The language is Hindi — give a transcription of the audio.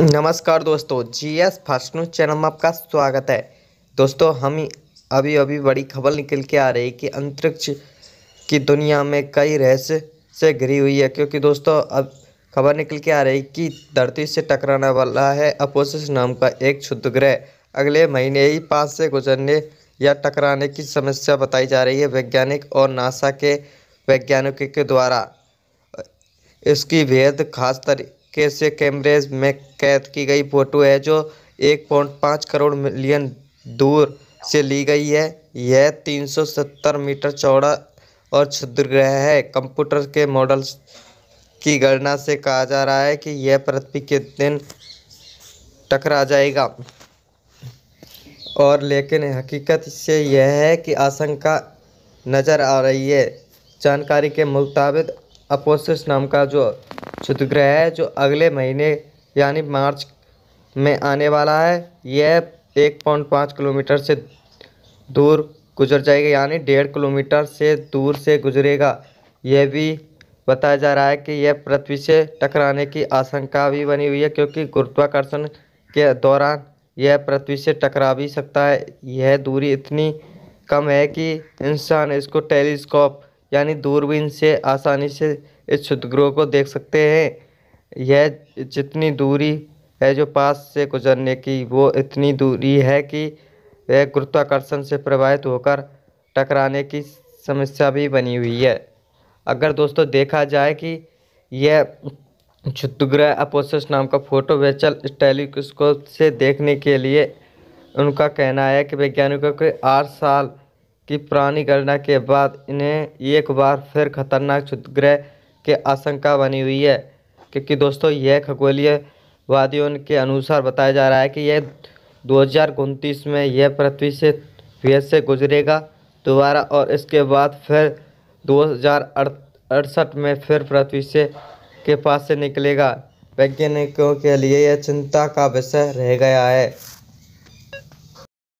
नमस्कार दोस्तों G S first news channel में आपका स्वागत है दोस्तों हम अभी अभी बड़ी खबर निकल के आ रही है कि अंतरिक्ष की दुनिया में कई रहस्य से घिरी हुई है क्योंकि दोस्तों अब खबर निकल के आ रही कि धरती से टकराने वाला है अपोसिस नाम का एक क्षुद्र ग्रह अगले महीने ही पास से गुजरने या टकराने की समस्या बताई जा रही है वैज्ञानिक और नासा के वैज्ञानिकों के द्वारा इसकी बेहद खास तरी से कैमरेज में कैद की गई फोटो है जो एक पॉइंट पाँच करोड़ मिलियन दूर से ली गई है यह 370 मीटर चौड़ा और क्षुद्रग्रह है कंप्यूटर के मॉडल्स की गणना से कहा जा रहा है कि यह पृथ्वी के दिन टकरा जाएगा और लेकिन हकीकत से यह है कि आशंका नज़र आ रही है जानकारी के मुताबिक अपोसिस नाम का जो क्षुद्रग्रह है जो अगले महीने यानी मार्च में आने वाला है यह एक पॉइंट पाँच किलोमीटर से दूर गुजर जाएगा यानी डेढ़ किलोमीटर से दूर से गुजरेगा यह भी बताया जा रहा है कि यह पृथ्वी से टकराने की आशंका भी बनी हुई है क्योंकि गुरुत्वाकर्षण के दौरान यह पृथ्वी से टकरा भी सकता है यह दूरी इतनी कम है कि इंसान इसको टेलीस्कोप यानी दूरबीन से आसानी से इस क्षुद्रग्रह को देख सकते हैं यह जितनी दूरी है जो पास से गुजरने की वो इतनी दूरी है कि वह गुरुत्वाकर्षण से प्रभावित होकर टकराने की समस्या भी बनी हुई है अगर दोस्तों देखा जाए कि यह क्षुद्रग्रह अपोसिस नाम का फोटो वेचल टेलीस्कोप से देखने के लिए उनका कहना है कि वैज्ञानिकों के आठ साल की पुरानी गणना के बाद इन्हें एक बार फिर खतरनाक क्षुद्रग्रह की आशंका बनी हुई है क्योंकि दोस्तों यह खगोलीय वादियों के अनुसार बताया जा रहा है कि यह दो में यह पृथ्वी से फिर से गुजरेगा दोबारा और इसके बाद फिर दो में फिर पृथ्वी से के पास से निकलेगा वैज्ञानिकों के लिए यह चिंता का विषय रह गया है